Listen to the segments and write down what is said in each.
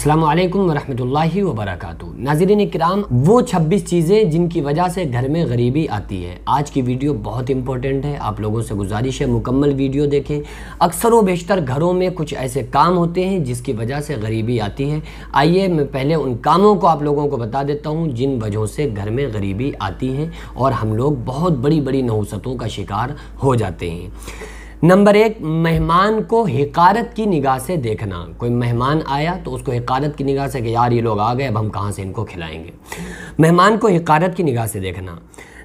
अस्सलाम वालेकुम वरहमतुल्लाहि वबरकातु नाजरीन कराम वो 26 चीज़ें जिनकी वजह से घर में गरीबी आती है आज की वीडियो बहुत इंपॉर्टेंट है आप लोगों से गुजारिश है मुकम्मल वीडियो देखें अक्सर व बेशतर घरों में कुछ ऐसे काम होते हैं जिसकी वजह से गरीबी आती है आइए मैं पहले उन कामों को आप लोगों को बता देता हूँ जिन वजहों से घर में गरीबी आती है और हम लोग बहुत बड़ी बड़ी नहूसतों का शिकार हो जाते हैं नंबर एक मेहमान को हकारत की निगाह से देखना कोई मेहमान आया तो उसको हकारत की निगाह से कि यार ये लोग आ गए अब हम कहाँ से इनको खिलाएंगे मेहमान को हकारत की निगाह से देखना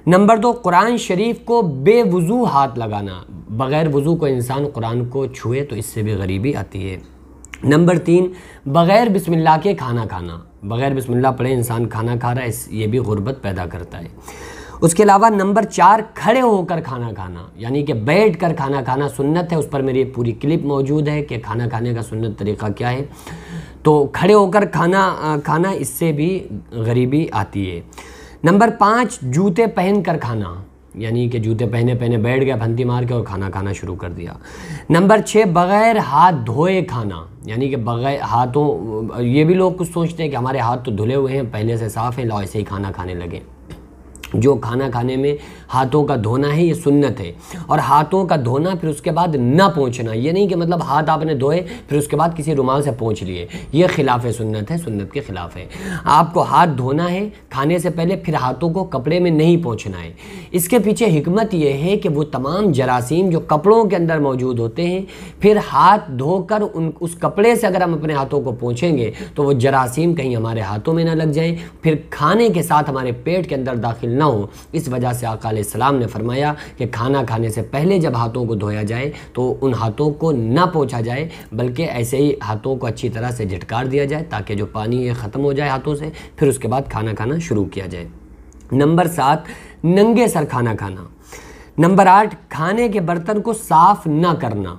नंबर दो कुरान शरीफ को बेवज़ू हाथ लगाना बग़ैर वज़ू को इंसान कुरान को छुए तो इससे भी गरीबी आती है नंबर तीन बग़ैर बिस्मिल्लाह के खाना खाना बग़ैर बिस्मिल्लाह पढ़े इंसान खाना खा रहा है इस ये भी गुर्बत पैदा करता है उसके अलावा नंबर चार खड़े होकर खाना खाना यानी कि बैठ कर खाना खाना सुन्नत है उस पर मेरी पूरी क्लिप मौजूद है कि खाना खाने का सुन्नत तरीक़ा क्या है तो खड़े होकर खाना खाना इससे भी गरीबी आती है नंबर पाँच जूते पहन कर खाना यानी कि जूते पहने पहने बैठ गया भंती मार के और खाना खाना शुरू कर दिया नंबर छः बग़ैर हाथ धोए खाना यानी कि बग़ैर हाथों ये भी लोग कुछ सोचते हैं कि हमारे हाथ तो धुले हुए हैं पहले से साफ़ हैं लो ऐसे ही खाना खाने लगे जो खाना खाने में हाथों का धोना है ये सुन्नत है और हाथों का धोना फिर उसके बाद ना पहुँचना ये नहीं कि मतलब हाथ आपने धोए फिर उसके बाद किसी रुमाल से पहुँच लिए ये खिलाफ सुन्नत है सुन्नत के खिलाफ है आपको हाथ धोना है खाने से पहले फिर हाथों को कपड़े में नहीं पहुँचना है इसके पीछे हमत यह है कि वो तमाम जरासीम जो कपड़ों के अंदर मौजूद होते हैं फिर हाथ धोकर उन उस कपड़े से अगर हम अपने हाथों को पहुँचेंगे तो वो जरासीम कहीं हमारे हाथों में ना लग जाए फिर खाने के साथ हमारे पेट के अंदर दाखिल ना ना हो इस वजह से आकाम ने फरमाया कि खाना खाने से पहले जब हाथों को धोया जाए तो उन हाथों को ना पोछा जाए बल्कि ऐसे ही हाथों को अच्छी तरह से झटकार दिया जाए ताकि जो पानी है ख़त्म हो जाए हाथों से फिर उसके बाद खाना खाना शुरू किया जाए नंबर सात नंगे सर खाना खाना नंबर आठ खाने के बर्तन को साफ़ ना करना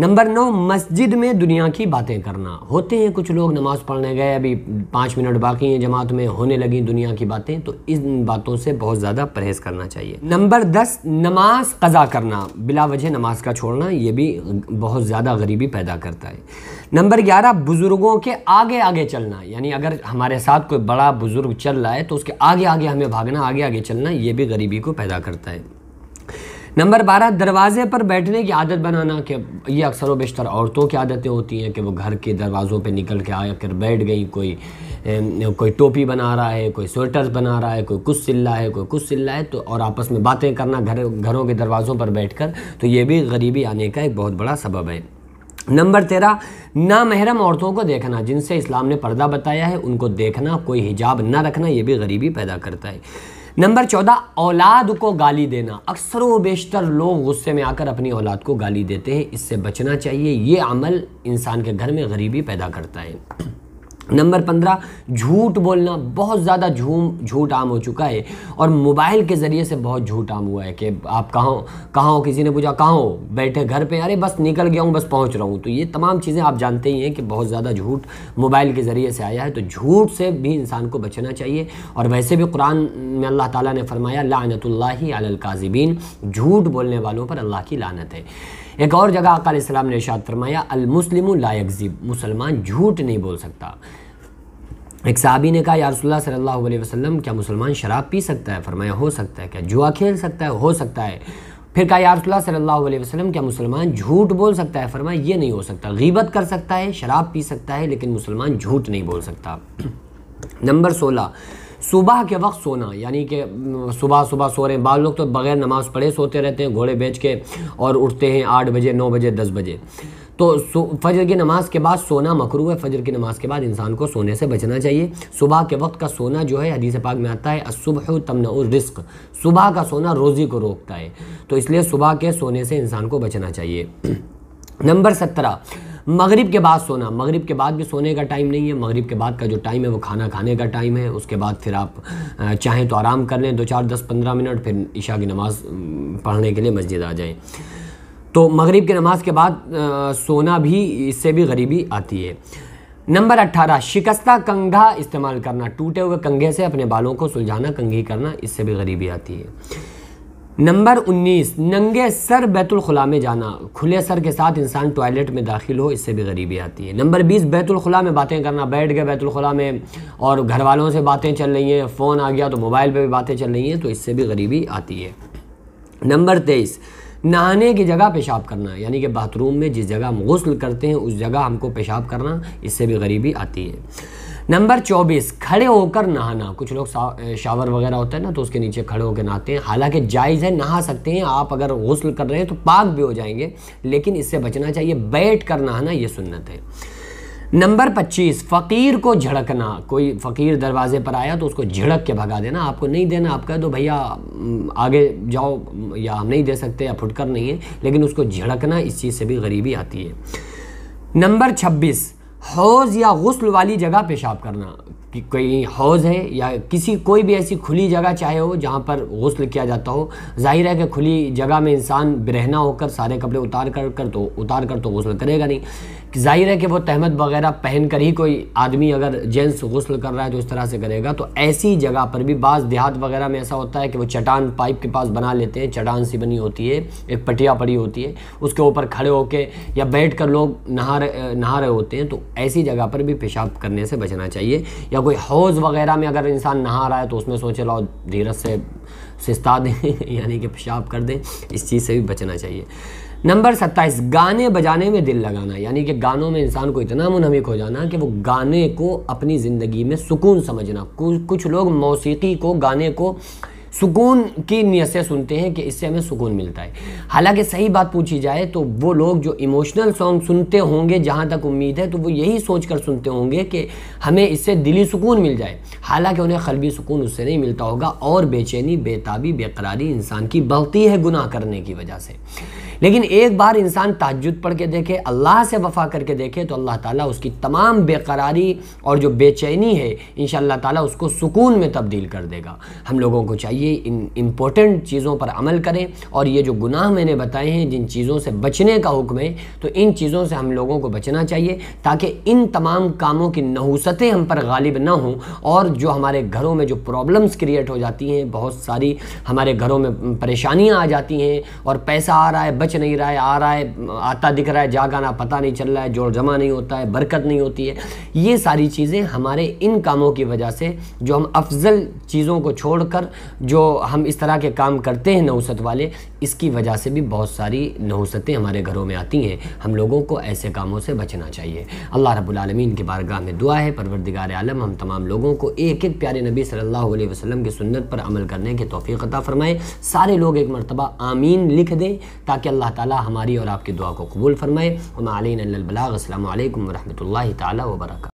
नंबर नौ मस्जिद में दुनिया की बातें करना होते हैं कुछ लोग नमाज़ पढ़ने गए अभी पाँच मिनट बाकी हैं जमात में होने लगी दुनिया की बातें तो इन बातों से बहुत ज़्यादा परहेज़ करना चाहिए नंबर दस नमाज कज़ा करना बिला वजह नमाज का छोड़ना ये भी बहुत ज़्यादा गरीबी पैदा करता है नंबर ग्यारह बुज़ुर्गों के आगे आगे चलना यानी अगर हमारे साथ कोई बड़ा बुज़ुर्ग चल रहा है तो उसके आगे आगे हमें भागना आगे आगे चलना ये भी गरीबी को पैदा करता है नंबर बारह दरवाजे पर बैठने की आदत बनाना कि ये अक्सर व बेशतर औरतों की आदतें होती हैं कि वो घर के दरवाज़ों पे निकल के आया कर बैठ गई कोई कोई टोपी बना रहा है कोई स्वेटर्स बना रहा है कोई कुछ सिल्ला है कोई कुछ सिल्ला है तो और आपस में बातें करना घर घरों के दरवाज़ों पर बैठ कर, तो ये भी गरीबी आने का एक बहुत बड़ा सबब है नंबर तेरह नामहरम औरतों को देखना जिनसे इस्लाम ने पर्दा बताया है उनको देखना कोई हिजाब ना रखना ये भी गरीबी पैदा करता है नंबर चौदह औलाद को गाली देना अक्सर व बेशतर लोग गुस्से में आकर अपनी औलाद को गाली देते हैं इससे बचना चाहिए ये अमल इंसान के घर में गरीबी पैदा करता है नंबर पंद्रह झूठ बोलना बहुत ज़्यादा झूम झूठ आम हो चुका है और मोबाइल के ज़रिए से बहुत झूठ आम हुआ है कि आप कहाँ कहाँ हो किसी ने पूछा कहाँ हो बैठे घर पे अरे बस निकल गया हूँ बस पहुँच रहा हूँ तो ये तमाम चीज़ें आप जानते ही हैं कि बहुत ज़्यादा झूठ मोबाइल के ज़रिए से आया है तो झूठ से भी इंसान को बचना चाहिए और वैसे भी कुरान में अल्लाह ताली ने फरमाया लानतल्ला काजिबीन झूठ बोलने वालों पर अल्लाह की लानत है एक और जगह अकाल इस्लाम ने इशाद फरमाया अलमुसलिम लायकज़िब मुसलमान झूठ नहीं बोल सकता एक सहाबी ने कहा यारसोल्ला सल्ला वसलम क्या मुसलमान शराब पी सकता है फरमाया हो सकता है क्या जुआ खेल सकता है हो सकता है फिर कहा यारसोल्ला सल्ला वसम क्या मुसलमान झूठ बोल सकता है फरमाया ये नहीं हो सकता गीबत कर सकता है शराब पी सकता है लेकिन मुसलमान झूठ नहीं बोल सकता नंबर सोलह सुबह के वक्त सोना यानी कि सुबह सुबह सो रहे हैं बाद लोग तो बग़ैर नमाज़ पढ़े सोते रहते हैं घोड़े बेच के और उठते हैं आठ बजे नौ बजे दस बजे तो फजर की नमाज़ के बाद सोना मकरू है फजर की नमाज़ के बाद इंसान को सोने से बचना चाहिए सुबह के वक्त का सोना जो है हदीस पाक में आता है असुबह तमन रिस्क सुबह का सोना रोज़ी को रोकता है तो इसलिए सुबह के सोने से इंसान को बचना चाहिए नंबर सत्रह मगरिब के बाद सोना मगरिब के बाद भी सोने का टाइम नहीं है मगरिब के बाद का जो टाइम है वो खाना खाने का टाइम है उसके बाद फिर आप चाहें तो आराम कर लें दो चार दस पंद्रह मिनट फिर ईशा की नमाज़ पढ़ने के लिए मस्जिद आ जाएँ तो मगरिब की नमाज़ के बाद आ, सोना भी इससे भी गरीबी आती है नंबर अट्ठारह शिकस्ता कंघा इस्तेमाल करना टूटे हुए कंघे से अपने बालों को सुलझाना कंघी करना इससे भी गरीबी आती है नंबर 19 नंगे सर बैतुलखला में जाना खुले सर के साथ इंसान टॉयलेट में दाखिल हो इससे भी गरीबी आती है नंबर 20 बैतुलखला में बातें करना बैठ गए बैतुलखला में और घर वालों से बातें चल रही हैं फ़ोन आ गया तो मोबाइल पे भी बातें चल रही हैं तो इससे भी गरीबी आती है नंबर तेईस नहाने की जगह पेशाब करना यानी कि बाथरूम में जिस जगह हम गसल करते हैं उस जगह हमको पेशाब करना इससे भी गरीबी आती है नंबर चौबीस खड़े होकर नहाना कुछ लोग शावर वगैरह होता है ना तो उसके नीचे खड़े होकर नहाते हैं हालांकि जायज़ है नहा सकते हैं आप अगर गसल कर रहे हैं तो पाक भी हो जाएंगे लेकिन इससे बचना चाहिए बैठ कर नहाना ये सुन्नत है नंबर 25 फ़कीर को झड़कना कोई फ़कीर दरवाजे पर आया तो उसको झड़क के भगा देना आपको नहीं देना आप कह दो भैया आगे जाओ या हम नहीं दे सकते या फुटकर नहीं है लेकिन उसको झड़कना इस चीज़ से भी गरीबी आती है नंबर छब्बीस हौज़ या गसल वाली जगह पेशाब करना कि कोई हौज़ है या किसी कोई भी ऐसी खुली जगह चाहे हो जहाँ पर गसल किया जाता हो जाहिर है कि खुली जगह में इंसान बिरहना होकर सारे कपड़े उतार कर कर तो उतार कर तो गसल करेगा नहीं जाहिर है कि वो तहमत वगैरह पहन कर ही कोई आदमी अगर जेंट्स गसल कर रहा है तो इस तरह से करेगा तो ऐसी जगह पर भी बाज़ देहात वगैरह में ऐसा होता है कि वो चटान पाइप के पास बना लेते हैं चटान सी बनी होती है एक पटिया पड़ी होती है उसके ऊपर खड़े होके या बैठ कर लोग नहा रहे नहा रहे होते हैं तो ऐसी जगह पर भी पेशाब करने से बचना चाहिए या कोई हौज़ वगैरह में अगर इंसान नहा रहा है तो उसमें सोचे लो धीरज से सिस्ता दें यानी कि पेशाब कर दें इस चीज़ से भी बचना चाहिए नंबर सत्ताईस गाने बजाने में दिल लगाना यानी कि गानों में इंसान को इतना मुनहमिक हो जाना कि वो गाने को अपनी ज़िंदगी में सुकून समझना कुछ कुछ लोग मौसीकी को गाने को सुकून की नीयत से सुनते हैं कि इससे हमें सुकून मिलता है हालांकि सही बात पूछी जाए तो वो लोग जो इमोशनल सॉन्ग सुनते होंगे जहाँ तक उम्मीद है तो वो यही सोच कर सुनते होंगे कि हमें इससे दिली सुकून मिल जाए हालांकि उन्हें खलबी सुकून उससे नहीं मिलता होगा और बेचैनी बेताबी बेकरारी इंसान की बढ़ती है गुनाह करने की वजह से लेकिन एक बार इंसान ताजुद पढ़ के देखे अल्लाह से वफा करके देखे तो अल्लाह ताला उसकी तमाम बेकरारी और जो बेचैनी है इन ताला उसको सुकून में तब्दील कर देगा हम लोगों को चाहिए ये इन इम्पोर्टेंट चीज़ों पर अमल करें और ये जो गुनाह मैंने बताए हैं जिन चीज़ों से बचने का हुक्म है तो इन चीज़ों से हम लोगों को बचना चाहिए ताकि इन तमाम कामों की नहूसतें हम पर गालिब ना हों और जो हमारे घरों में जो प्रॉब्लम्स क्रिएट हो जाती हैं बहुत सारी हमारे घरों में परेशानियाँ आ जाती हैं और पैसा आ रहा है बच नहीं रहा है आ रहा है आता दिख रहा है जागाना पता नहीं चल रहा है जोड़ जमा नहीं होता है बरकत नहीं होती है ये सारी चीज़ें हमारे इन कामों की वजह से जो हम अफजल चीज़ों को छोड़कर जो हम इस तरह के काम करते हैं नहुसत वाले इसकी वजह से भी बहुत सारी नहुसतें हमारे घरों में आती हैं हम लोगों को ऐसे कामों से बचना चाहिए अल्लाह रबालमीन के बारगाह में दुआ है परवरदिगार आलम हम तमाम लोगों को एक एक प्यारे नबी सल्ला वसल्लम की सुन्नत पर अमल करने की तोफ़ी अता फ़रमाएँ सारे लोग एक मरतबा आमीन लिख दें ताकि अल्लाह ताली हमारी और आपकी दुआ को कबूल फ़रमाए उमालीन बलाग असल वरहमल तबरक